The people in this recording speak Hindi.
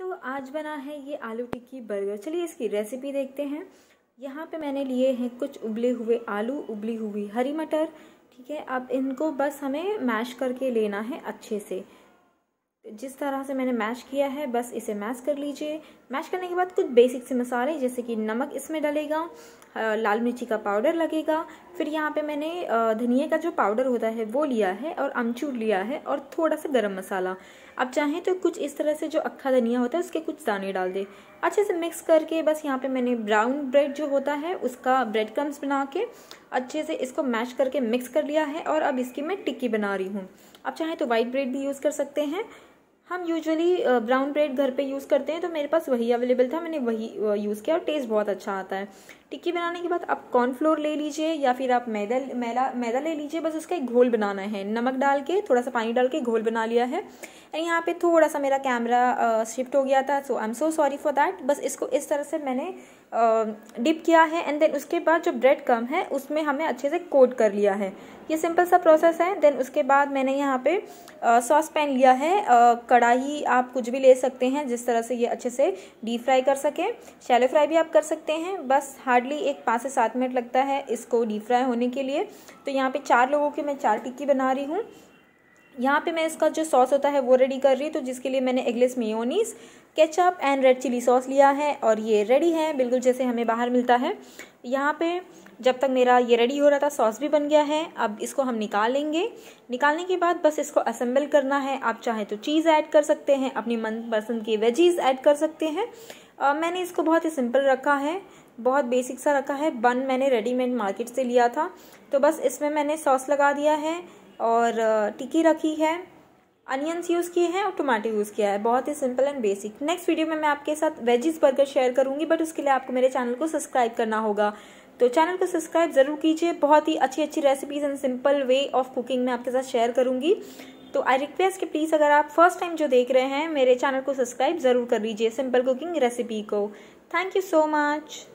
तो so, आज बना है ये आलू टिक्की बर्गर चलिए इसकी रेसिपी देखते हैं यहाँ पे मैंने लिए हैं कुछ उबले हुए आलू उबली हुई हरी मटर ठीक है अब इनको बस हमें मैश करके लेना है अच्छे से जिस तरह से मैंने मैश किया है बस इसे मैश कर लीजिए मैश करने के बाद कुछ बेसिक से मसाले जैसे कि नमक इसमें डलेगा लाल मिर्ची का पाउडर लगेगा फिर यहाँ पे मैंने धनिया का जो पाउडर होता है वो लिया है और अमचूर लिया है और थोड़ा सा गरम मसाला अब चाहें तो कुछ इस तरह से जो अक्खा धनिया होता है उसके कुछ दाने डाल दे अच्छे से मिक्स करके बस यहाँ पे मैंने ब्राउन ब्रेड जो होता है उसका ब्रेड क्रम्स बना के अच्छे से इसको मैश करके मिक्स कर लिया है और अब इसकी मैं टिक्की बना रही हूँ अब चाहें तो वाइट ब्रेड भी यूज़ कर सकते हैं हम यूजुअली ब्राउन ब्रेड घर पे यूज़ करते हैं तो मेरे पास वही अवेलेबल था मैंने वही यूज़ uh, किया और टेस्ट बहुत अच्छा आता है टिक्की बनाने के बाद आप कॉर्नफ्लोर ले लीजिए या फिर आप मैदा मैदा मैदा ले लीजिए बस उसका एक घोल बनाना है नमक डाल के थोड़ा सा पानी डाल के घोल बना लिया है एंड यहाँ पे थोड़ा सा मेरा कैमरा शिफ्ट uh, हो गया था so I am so sorry for that बस इसको इस तरह से मैंने डिप uh, किया है एंड देन उसके बाद जो ब्रेड कम है उसमें हमें अच्छे से कोट कर लिया है ये सिंपल सा प्रोसेस है देन उसके बाद मैंने यहाँ पे सॉस पैन लिया है कट बड़ा ही आप कुछ भी ले सकते हैं जिस तरह से ये अच्छे से डीप फ्राई कर सकें शैलो फ्राई भी आप कर सकते हैं बस हार्डली एक पाँच से सात मिनट लगता है इसको डीप फ्राई होने के लिए तो यहाँ पे चार लोगों की मैं चार टिक्की बना रही हूँ यहाँ पे मैं इसका जो सॉस होता है वो रेडी कर रही हूँ तो जिसके लिए मैंने eggless mayonnaise ketchup and red chilli sauce लिया है और ये रेडी है बिल्कुल जैसे हमें बाहर मिलता है यहाँ पे जब तक मेरा ये रेडी हो रहा था सॉस भी बन गया है अब इसको हम निकाल लेंगे निकालने के बाद बस इसको असेंबल करना है आप चाहे तो चीज़ ऐड कर सकते हैं अपनी मनपसंद की वेजीज ऐड कर सकते हैं आ, मैंने इसको बहुत ही सिंपल रखा है बहुत बेसिक सा रखा है बन मैंने रेडीमेड मार्केट से लिया था तो बस इसमें मैंने सॉस लगा दिया है और टिक्की रखी है अनियंस यूज़ किए हैं और टमाटो यूज़ किया है बहुत ही simple and basic next video में मैं आपके साथ वेजिस बर्गर शेयर करूँगी बट उसके लिए आपको मेरे चैनल को सब्सक्राइब करना होगा तो चैनल को सब्सक्राइब ज़रूर कीजिए बहुत ही अच्छी अच्छी recipes and simple way of cooking मैं आपके साथ शेयर करूँगी तो आई रिक्वेस्ट कि प्लीज़ अगर आप फर्स्ट टाइम जो देख रहे हैं मेरे चैनल को सब्सक्राइब ज़रूर कर लीजिए सिंपल कुकिंग रेसिपी को थैंक यू सो मच